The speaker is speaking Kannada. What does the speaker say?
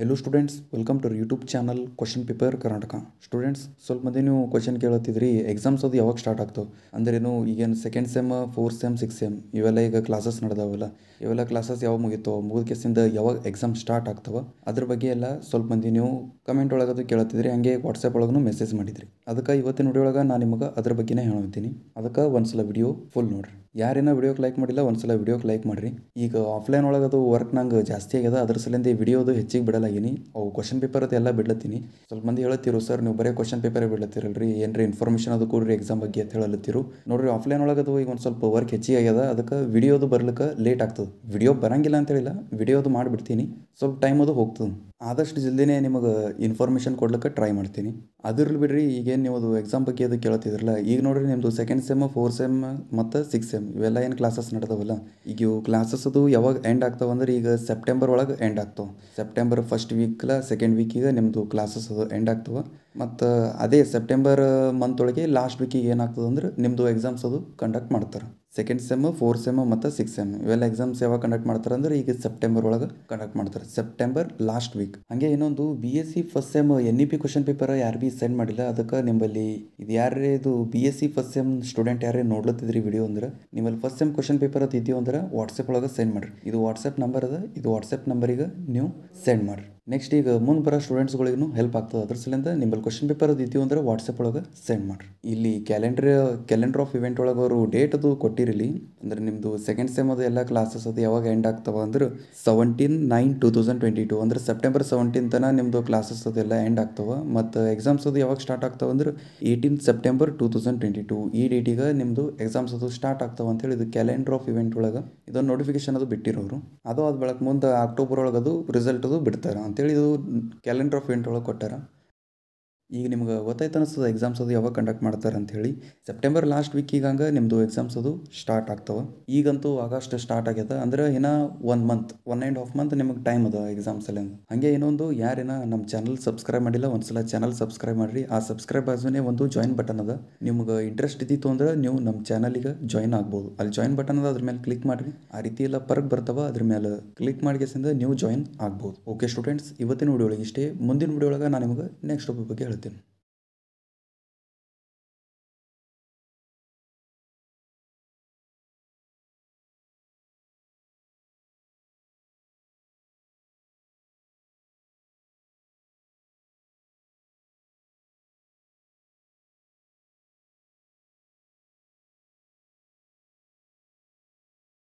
Hello students welcome to YouTube channel question paper Karnataka students ಸ್ವಲ್ಪ ಮಂದಿ ನೀವು ಕ್ವಶನ್ ಕೇಳತ್ತಿದ್ರಿ ಎಕ್ಸಾಮ್ಸ್ ಅದು ಯಾವಾಗ ಸ್ಟಾರ್ಟ್ ಆಗ್ತಾವೆ ಅಂದ್ರೇನು ಈಗೇನು second sem fourth sem six sem ಇವೆಲ್ಲ ಈಗ ಕ್ಲಾಸಸ್ ನಡೆದವಲ್ಲ ಇವೆಲ್ಲ ಕ್ಲಾಸಸ್ ಯಾವಾಗ ಮುಗಿತಾವೆ ಮುಗಿದ ಕೇಸಿಂದ ಯಾವಾಗ ಎಕ್ಸಾಮ್ ಸ್ಟಾರ್ಟ್ ಆಗ್ತವೆ ಅದ್ರ ಬಗ್ಗೆ ಎಲ್ಲ ಸ್ವಲ್ಪ ಮಂದಿ ನೀವು ಕಮೆಂಟ್ ಒಳಗದು ಕೇಳತ್ತಿದ್ರಿ ಹಂಗೆ ವಾಟ್ಸಪ್ ಒಳಗೂ ಮೆಸೇಜ್ ಮಾಡಿದ್ರಿ ಅದಕ್ಕೆ ಇವತ್ತಿನ ಒಳಗೆ ನಾನು ನಿಮಗೆ ಅದ್ರ ಬಗ್ಗೆನೇ ಹೇಳ್ತೀನಿ ಅದಕ್ಕೆ ಒಂದ್ಸಲ ವಿಡಿಯೋ ಫುಲ್ ನೋಡ್ರಿ ಯಾರೇನೋ ವೀಡಿಯೋಕ್ಕೆ ಲೈಕ್ ಮಾಡಿಲ್ಲ ಒಂದ್ಸಲ ಸಲ ಲೈಕ್ ಮಾಡಿರಿ ಈಗ ಆಫ್ಲೈನ್ ಒಳಗೆ ಅದು ವರ್ಕ್ ನಂಗೆ ಜಾಸ್ತಿ ಆಗಿದೆ ಅದ್ರ ಸಲಿಂದ ವಿಡಿಯೋದು ಹೆಚ್ಚಿಗೆ ಬಿಡಲಾಗಿನಿ ಅವು ಕ್ವಶನ್ ಪೇಪರ್ ಅದು ಎಲ್ಲ ಬಿಡ್ಲತ್ತೀನಿ ಸ್ವಲ್ಪ ಮಂದಿ ಹೇಳತ್ತಿರು ಸರ್ ನೀವು ಬರೀ ಕ್ವಶನ್ ಪೇಪರ್ ಬಿಡ್ಲತ್ತಿರಲ್ರಿ ಏನ್ರಿ ಇನ್ಫಾರ್ಮೇಷನ್ ಅದು ಕೊಡ್ರಿ ಎಕ್ಸಾಮ್ ಬಗ್ಗೆ ಅಂತ ಹೇಳಲತ್ತಿರು ನೋಡ್ರಿ ಆಫ್ಲೈನ್ ಒಳಗೆ ಅದು ಈಗ ಒಂದು ಸ್ವಲ್ಪ ವರ್ಕ್ ಹೆಚ್ಚಿಗೆ ಆಗ್ಯದ ಅದಕ್ಕೆ ವಿಡಿಯೋದು ಬರ್ಲಿಕ್ಕೆ ಲೇಟ್ ಆಗ್ತದೆ ವಿಡಿಯೋ ಬರಂಗಿಲ್ಲ ಅಂತ ಹೇಳಿಲ್ಲ ವಿಡಿಯೋದು ಮಾಡಿಬಿಡ್ತೀನಿ ಸ್ವಲ್ಪ ಟೈಮ್ ಅದು ಹೋಗ್ತದೆ ಆದಷ್ಟು ಜಲ್ದಿನೇ ನಿಮಗೆ ಇನ್ಫಾರ್ಮೇಷನ್ ಕೊಡ್ಲಿಕ್ಕೆ ಟ್ರೈ ಮಾಡ್ತೀನಿ ಅದ್ರಲ್ಲಿ ಬಿಡ್ರಿ ಈಗೇನು ನೀವು ಅದು ಎಕ್ಸಾಮ್ ಬಗ್ಗೆ ಅದು ಕೇಳತ್ತಿದ್ರಲ್ಲ ಈಗ ನೋಡ್ರಿ ನಿಮ್ಮದು ಸೆಕೆಂಡ್ ಸೆಮ್ ಫೋರ್ ಸೆಮ್ ಮತ್ತು ಸಿಕ್ಸ್ ಸೆಮ್ ಇವೆಲ್ಲ ಏನು ಕ್ಲಾಸಸ್ ನಡೆದವಲ್ಲ ಈಗ ಇವು ಕ್ಲಾಸಸ್ ಅದು ಯಾವಾಗ ಎಂಡ್ ಆಗ್ತಾವೆ ಅಂದ್ರೆ ಈಗ ಸೆಪ್ಟೆಂಬರ್ ಒಳಗೆ ಎಂಡ್ ಆಗ್ತವೆ ಸೆಪ್ಟೆಂಬರ್ ಫಸ್ಟ್ ವೀಕ್ಲ ಸೆಕೆಂಡ್ ವೀಕಿಗೆ ನಿಮ್ಮದು ಕ್ಲಾಸಸ್ ಅದು ಎಂಡ್ ಆಗ್ತವೆ ಮತ್ತು ಅದೇ ಸೆಪ್ಟೆಂಬರ್ ಮಂತ್ ಒಳಗೆ ಲಾಸ್ಟ್ ವೀಕಿಗೆ ಏನಾಗ್ತದೆ ಅಂದ್ರೆ ನಿಮ್ಮದು ಎಕ್ಸಾಮ್ಸ್ ಅದು ಕಂಡಕ್ಟ್ ಮಾಡ್ತಾರೆ ಸೆಕೆಂಡ್ ಸೆಮ್ ಫೋರ್ತ್ ಸೆಮ್ ಮತ್ತು ಸಿಕ್ಸ್ ಸೆಮ್ ಇವೆಲ್ಲ ಎಕ್ಸಾಮ್ಸ್ ಯಾವಾಗ ಕಂಡಕ್ಟ್ ಮಾಡ್ತಾರೆ ಅಂದ್ರೆ ಈಗ ಸೆಪ್ಟೆಂಬರ್ ಒಳಗೆ ಕಂಡಕ್ಟ್ ಮಾಡ್ತಾರೆ ಸೆಪ್ಟೆಂಬರ್ ಲಾಸ್ಟ್ ವೀಕ್ ಹಾಗೆ ಇನ್ನೊಂದು e B S C first sem N E P question paper ಯಾರು ಬಿ ಸೆಂಡ್ ಮಾಡಿಲ್ಲ ಅದಕ್ಕೆ ನಿಮ್ಮಲ್ಲಿ ಇದು ಯಾರೇ ಇದು B S C first sem student ಯಾರೇ ನೋಡ್ಲತ್ತಿದ್ರಿ ವಿಡಿಯೋ ಅಂದ್ರೆ ನಿಮ್ಮಲ್ಲಿ ಫಸ್ಟ್ ಸೆಮ್ ಕ್ವಶನ್ ಪೇಪರ್ ಅದು ಇದೆಯೋ ಅಂದ್ರೆ ವಾಟ್ಸಪ್ ಒಳಗೆ ಸೆಂಡ್ ಮಾಡಿರಿ ಇದು ವಾಟ್ಸಪ್ ನಂಬರ್ ಅದ ಇದು ವಾಟ್ಸಪ್ ನಂಬರಿಗೆ ನೀವು ಸೆಂಡ್ ಮಾಡಿರಿ ನೆಕ್ಸ್ಟ್ ಈಗ ಮುಂದೆ ಬರೋ ಸ್ಟೂಡೆಂಟ್ಸ್ಗಳಿಗೂ ಹೆಲ್ಪ್ ಆಗ್ತದೆ ಅದ್ರ ಸಲಿಂದ ನಿಮ್ಮಲ್ಲಿ ಕ್ವಶನ್ ಪೇಪರ್ ಇದ್ದೀವಿ ಅಂದ್ರೆ ವಾಟ್ಸಪ್ ಒಳಗೆ ಸೆಂಡ್ ಮಾಡಿರಿ ಇಲ್ಲಿ ಕ್ಯಾಲೆಂಡರ್ ಕ್ಯಾಲೆಂಡರ್ ಆಫ್ ಇವೆಂಟ್ ಒಳಗೆ ಅವರು ಡೇಟ್ ಅದು ಕೊಟ್ಟಿರಲಿ ಅಂದರೆ ನಿಮ್ಮದು ಸೆಕೆಂಡ್ ಸೆಮ್ ಅದು ಎಲ್ಲ ಕ್ಲಾಸಸ್ ಅದು ಯಾವಾಗ ಎಂಡ್ ಆಗ್ತವೆ ಅಂದ್ರೆ seventeen nine two thousand twenty two ಅಂದರೆ ಸೆಪ್ಟೆಂಬರ್ ಸೆವೆಂಟೀನ್ ತನ ನಿಮ್ಮದು ಕ್ಲಾಸಸ್ ಅದೆಲ್ಲ ಎಂಡ್ ಆಗ್ತವೆ ಮತ್ತು ಎಕ್ಸಾಮ್ಸ್ ಅದು ಯಾವಾಗ ಸ್ಟಾರ್ಟ್ ಆಗ್ತವೆ ಅಂದ್ರೆ eighteen September two thousand twenty two ಈ ಡೇಟಿಗೆ ನಿಮ್ಮದು ಎಕ್ಸಾಮ್ಸ್ ಅದು ಸ್ಟಾರ್ಟ್ ಆಗ್ತವೆ ಅಂತೇಳಿ ಇದು ಕ್ಯಾಲೆಂಡರ್ ಆಫ್ ಇವೆಂಟ್ ಒಳಗೆ ಇದೊಂದು ನೋಟಿಫಿಕೇಶನ್ ಅದು ಬಿಟ್ಟಿರೋರು ಅದು ಅದು ಬೆಳಕು ಮುಂದೆ ಅಕ್ಟೋಬರ್ ಒಳಗೆ ಅದು ರಿಸಲ್ಟ್ ಅದು ಬಿಡ್ತಾರೆ ಅಂತ ಅಂತೇಳಿ ಇದು ಕ್ಯಾಲೆಂಡರ್ ಆಫ್ ಇವೆಂಟ್ ಒಳಗೆ ಕೊಟ್ಟಾರ ಈಗ ನಿಮ್ಗೆ ಗೊತ್ತಾಯ್ತು ಅನಿಸ್ತದೆ ಎಕ್ಸಾಮ್ಸ್ ಅದು ಯಾವಾಗ ಕಂಡಕ್ಟ್ ಮಾಡ್ತಾರೆ ಅಂತ ಹೇಳಿ ಸೆಪ್ಟೆಂಬರ್ ಲಾಸ್ಟ್ ವೀಕ್ ಹಂಗೆ ನಿಮ್ಮದು ಎಕ್ಸಾಮ್ಸ್ ಅದು ಸ್ಟಾರ್ಟ್ ಆಗ್ತವೆ ಈಗಂತೂ ಆಗಸ್ಟ್ ಸ್ಟಾರ್ಟ್ ಆಗ್ಯದ ಅಂದ್ರೆ ಇನ್ನ one month one and half month ನಿಮಗೆ ಟೈಮ್ ಅದ ಎಕ್ಸಾಮ್ಸ್ ಅಲ್ಲಿ ಹಾಗೆ ಏನೊಂದು ಯಾರೇನ ನಮ್ಮ ಚಾನಲ್ ಸಬ್ಸ್ಕ್ರೈಬ್ ಮಾಡಿಲ್ಲ ಒಂದ್ಸಲ ಚಾನಲ್ ಸಬ್ಸ್ಕ್ರೈಬ್ ಮಾಡಿರಿ ಆ ಸಬ್ಸ್ಕ್ರೈಬ್ ಆಗೋನೇ ಒಂದು ಜಾಯಿನ್ ಬಟನ್ ಅದ ನಿಮ್ಗೆ ಇಂಟ್ರೆಸ್ಟ್ ಇದ್ದಿತ್ತು ಅಂದ್ರೆ ನೀವು ನಮ್ಮ ಈಗ ಜಾಯಿನ್ ಆಗ್ಬೋದು ಅಲ್ಲಿ ಜಾಯಿನ್ ಬಟನ್ ಅದ ಅದ್ರ ಮೇಲೆ ಕ್ಲಿಕ್ ಮಾಡ್ರಿ ಆ ರೀತಿ ಎಲ್ಲ ಪರ್ಕ್ ಬರ್ತಾವ ಅದ್ರ ಮೇಲೆ ಕ್ಲಿಕ್ ಮಾಡಿಗೆಸಿಂದ ನೀವು ಜಾಯಿನ್ ಆಗ್ಬೋದು ಓಕೆ ಸ್ಟೂಡೆಂಟ್ಸ್ ಇವತ್ತಿನ ವಿಡಿಯೋ ಇಷ್ಟೇ ಮುಂದಿನ ವಿಡಿಯೋ ಒಳಗೆ ನಾನು ನಿಮ್ಗೆ ನೆಕ್ಸ್ಟ್ ಬಗ್ಗೆ edin.